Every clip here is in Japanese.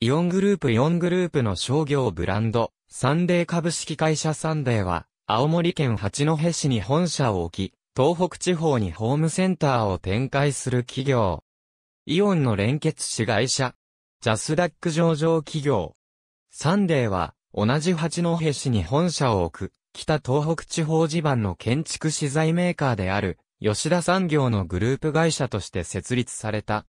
イオングループイオングループの商業ブランド、サンデー株式会社サンデーは、青森県八戸市に本社を置き、東北地方にホームセンターを展開する企業。イオンの連結子会社。ジャスダック上場企業。サンデーは、同じ八戸市に本社を置く、北東北地方地盤の建築資材メーカーである、吉田産業のグループ会社として設立された。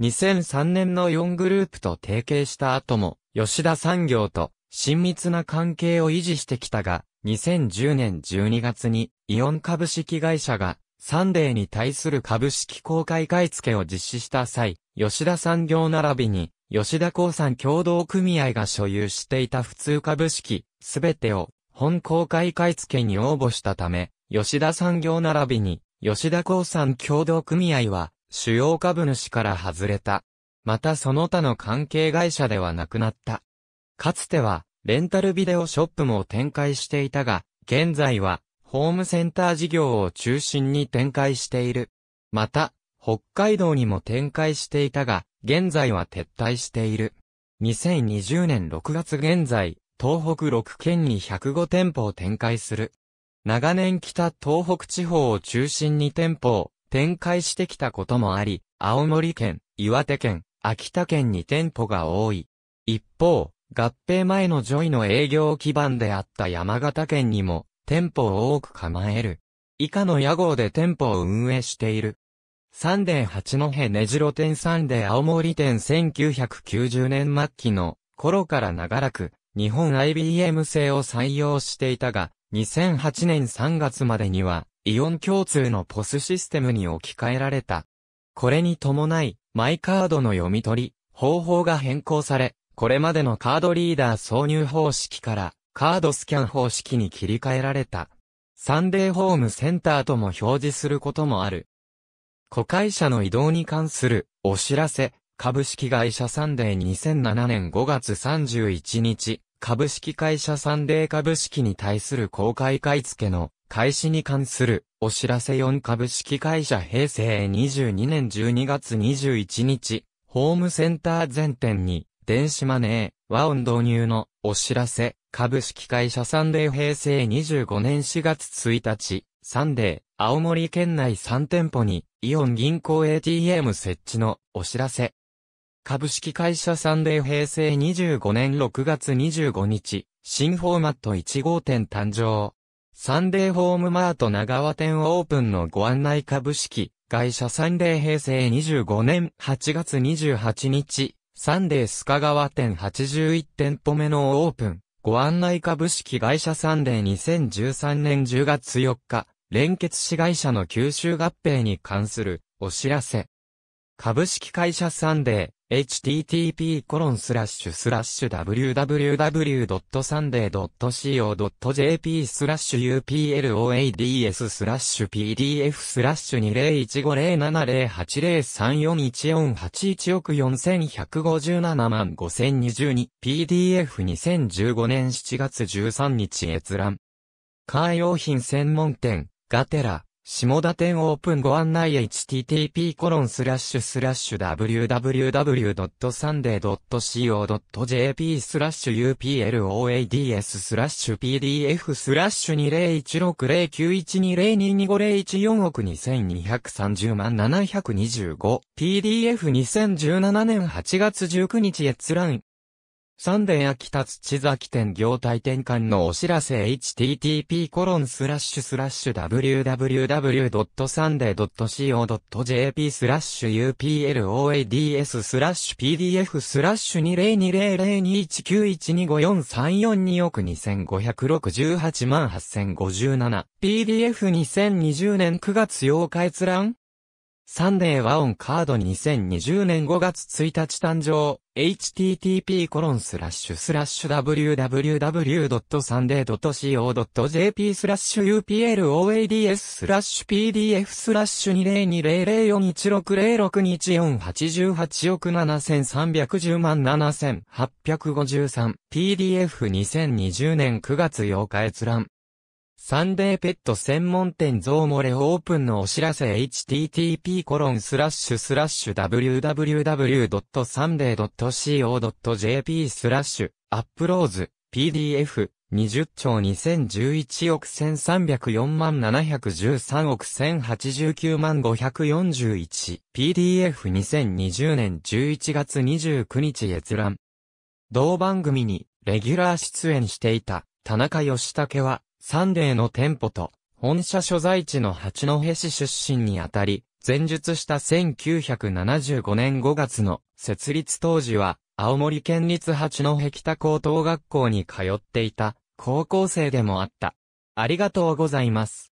2003年の4グループと提携した後も、吉田産業と親密な関係を維持してきたが、2010年12月にイオン株式会社がサンデーに対する株式公開買付を実施した際、吉田産業並びに吉田興産共同組合が所有していた普通株式すべてを本公開買付に応募したため、吉田産業並びに吉田興産共同組合は主要株主から外れた。またその他の関係会社ではなくなった。かつては、レンタルビデオショップも展開していたが、現在は、ホームセンター事業を中心に展開している。また、北海道にも展開していたが、現在は撤退している。2020年6月現在、東北6県に105店舗を展開する。長年北東北地方を中心に店舗を展開してきたこともあり、青森県、岩手県、秋田県に店舗が多い。一方、合併前のジョイの営業基盤であった山形県にも店舗を多く構える。以下の屋号で店舗を運営している。サンデー八戸根城店サンデー青森店1990年末期の頃から長らく日本 IBM 製を採用していたが2008年3月までにはイオン共通のポスシステムに置き換えられた。これに伴い、マイカードの読み取り、方法が変更され、これまでのカードリーダー挿入方式から、カードスキャン方式に切り替えられた。サンデーホームセンターとも表示することもある。子会社の移動に関するお知らせ、株式会社サンデー2007年5月31日、株式会社サンデー株式に対する公開買い付けの開始に関するお知らせ4株式会社平成22年12月21日、ホームセンター全店に電子マネー、和音導入のお知らせ、株式会社サンデー平成25年4月1日、サンデー、青森県内3店舗にイオン銀行 ATM 設置のお知らせ。株式会社サンデー平成25年6月25日、新フォーマット1号店誕生。サンデーホームマート長和店オープンのご案内株式会社サンデー平成25年8月28日、サンデー須賀川店81店舗目のオープン、ご案内株式会社サンデー2013年10月4日、連結子会社の吸収合併に関するお知らせ。株式会社サンデー、http://www.sunday.co.jp uploads pdf 20150708034114億4157万5022 PDF2015 年7月13日閲覧。カー用品専門店、ガテラ。下田店オープンご案内 http://www.sunday.co.jp コロンススララッッシシュュスラッシュ uploads スラッシュ pdf スラッシュ20160912022501億2230万 725pdf2017 年8月19日閲覧サンデー秋田土崎店業態転換のお知らせ http コロンスラッシュスラッシュ www.sunday.co.jp スラッシュ uploads スラッシュ pdf スラッシュ20200219125434億2568万8057 pdf2020 年9月8日閲覧サンデーはオンカード2020年5月1日誕生 http://www.sunday.co.jp スラッシュ uploads スラッシュ pdf スラッシュ202004160624 88億7310万7853 pdf2020 年9月8日閲覧サンデーペット専門店ゾウモレオープンのお知らせ http コロンスラッシュスラッシュ www.sunday.co.jp スラッシュアップローズ PDF 20兆2011億1304万713億1089万 541PDF2020 年11月29日閲覧同番組にレギュラー出演していた田中義武はサンデーの店舗と本社所在地の八戸市出身にあたり、前述した1975年5月の設立当時は、青森県立八戸北高等学校に通っていた高校生でもあった。ありがとうございます。